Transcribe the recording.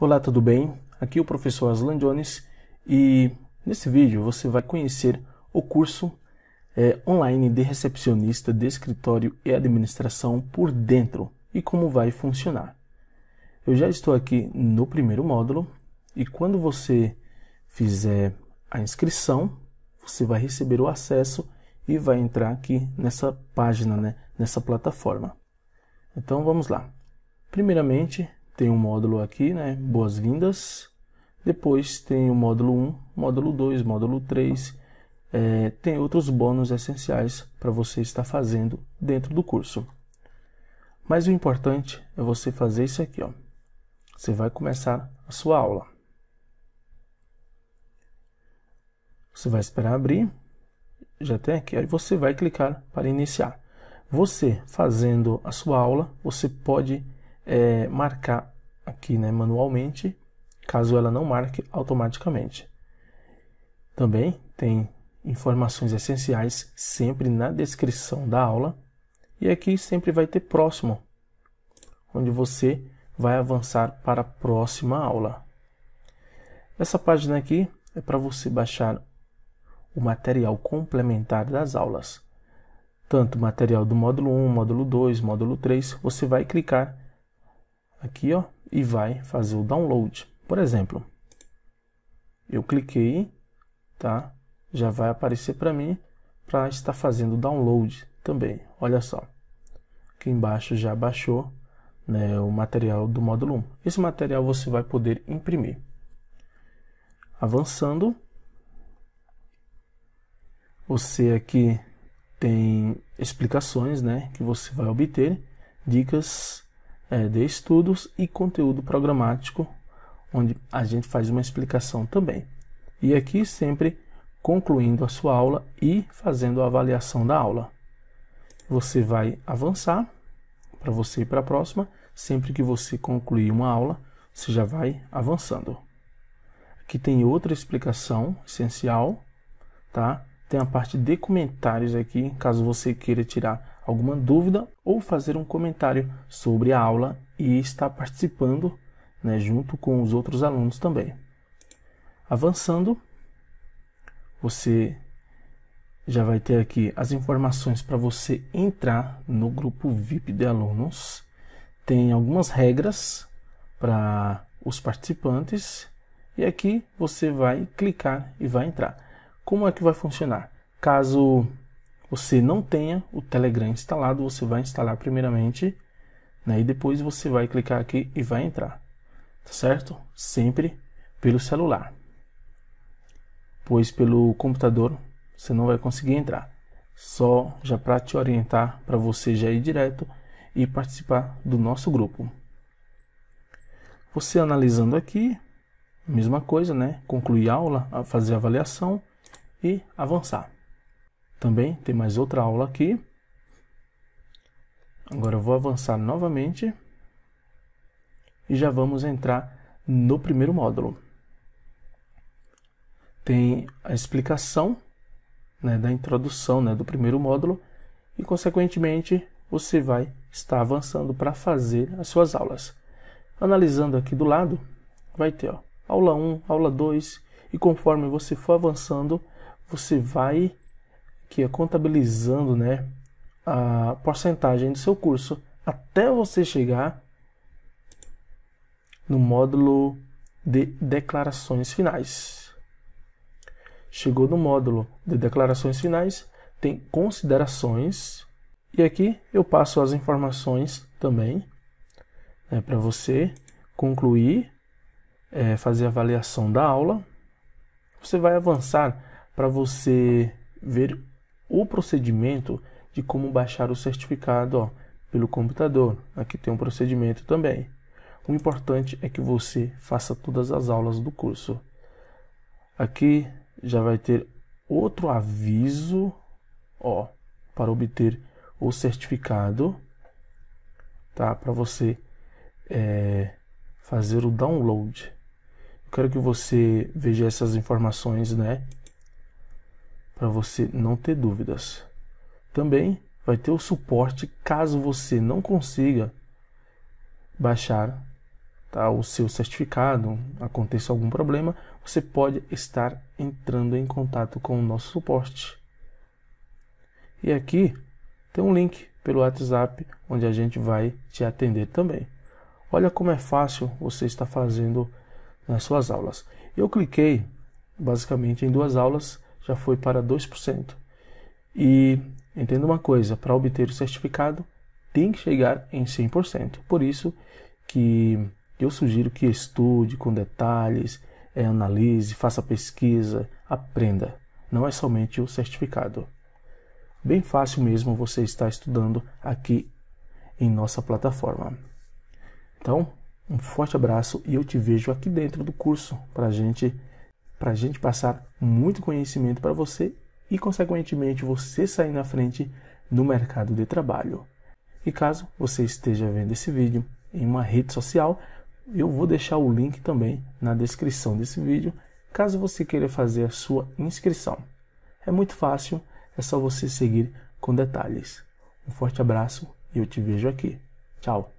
Olá, tudo bem? Aqui é o professor Aslan Jones e nesse vídeo você vai conhecer o curso é, online de recepcionista de escritório e administração por dentro e como vai funcionar. Eu já estou aqui no primeiro módulo e quando você fizer a inscrição, você vai receber o acesso e vai entrar aqui nessa página, né, nessa plataforma. Então vamos lá. Primeiramente, tem um módulo aqui, né? Boas-vindas. Depois tem o módulo 1, módulo 2, módulo 3. É, tem outros bônus essenciais para você estar fazendo dentro do curso. Mas o importante é você fazer isso aqui, ó. Você vai começar a sua aula. Você vai esperar abrir. Já tem aqui. Aí você vai clicar para iniciar. Você fazendo a sua aula, você pode é, marcar aqui né, manualmente, caso ela não marque automaticamente. Também tem informações essenciais sempre na descrição da aula e aqui sempre vai ter próximo, onde você vai avançar para a próxima aula. Essa página aqui é para você baixar o material complementar das aulas. Tanto material do módulo 1, módulo 2, módulo 3, você vai clicar aqui ó, e vai fazer o download. Por exemplo, eu cliquei, tá? Já vai aparecer para mim para estar fazendo o download também. Olha só. Aqui embaixo já baixou né, o material do módulo 1. Esse material você vai poder imprimir. Avançando, você aqui tem explicações né, que você vai obter, dicas é, de estudos e conteúdo programático, onde a gente faz uma explicação também. E aqui sempre concluindo a sua aula e fazendo a avaliação da aula. Você vai avançar para você ir para a próxima. Sempre que você concluir uma aula, você já vai avançando. Aqui tem outra explicação essencial, tá? Tem a parte de comentários aqui, caso você queira tirar alguma dúvida ou fazer um comentário sobre a aula e estar participando né, junto com os outros alunos também. Avançando, você já vai ter aqui as informações para você entrar no grupo VIP de alunos. Tem algumas regras para os participantes e aqui você vai clicar e vai entrar. Como é que vai funcionar? Caso você não tenha o Telegram instalado, você vai instalar primeiramente, né? E depois você vai clicar aqui e vai entrar, tá certo? Sempre pelo celular, pois pelo computador você não vai conseguir entrar. Só já para te orientar, para você já ir direto e participar do nosso grupo. Você analisando aqui, mesma coisa, né? Concluir a aula, fazer a avaliação e avançar também tem mais outra aula aqui. Agora eu vou avançar novamente e já vamos entrar no primeiro módulo. Tem a explicação né, da introdução né, do primeiro módulo e, consequentemente, você vai estar avançando para fazer as suas aulas. Analisando aqui do lado, vai ter ó, aula 1, aula 2 e conforme você for avançando, você vai que é contabilizando né, a porcentagem do seu curso até você chegar no módulo de declarações finais. Chegou no módulo de declarações finais, tem considerações e aqui eu passo as informações também né, para você concluir, é, fazer avaliação da aula. Você vai avançar para você ver o procedimento de como baixar o certificado ó, pelo computador. Aqui tem um procedimento também. O importante é que você faça todas as aulas do curso. Aqui já vai ter outro aviso ó, para obter o certificado, tá? Para você é, fazer o download. Eu quero que você veja essas informações, né? para você não ter dúvidas. Também vai ter o suporte caso você não consiga baixar tá, o seu certificado, aconteça algum problema, você pode estar entrando em contato com o nosso suporte. E aqui tem um link pelo WhatsApp onde a gente vai te atender também. Olha como é fácil você está fazendo nas suas aulas. Eu cliquei basicamente em duas aulas já foi para 2%. E entenda uma coisa, para obter o certificado tem que chegar em 100%. Por isso que eu sugiro que estude com detalhes, eh, analise, faça pesquisa, aprenda. Não é somente o certificado. Bem fácil mesmo você estar estudando aqui em nossa plataforma. Então, um forte abraço e eu te vejo aqui dentro do curso para a gente para a gente passar muito conhecimento para você e, consequentemente, você sair na frente no mercado de trabalho. E caso você esteja vendo esse vídeo em uma rede social, eu vou deixar o link também na descrição desse vídeo, caso você queira fazer a sua inscrição. É muito fácil, é só você seguir com detalhes. Um forte abraço e eu te vejo aqui. Tchau!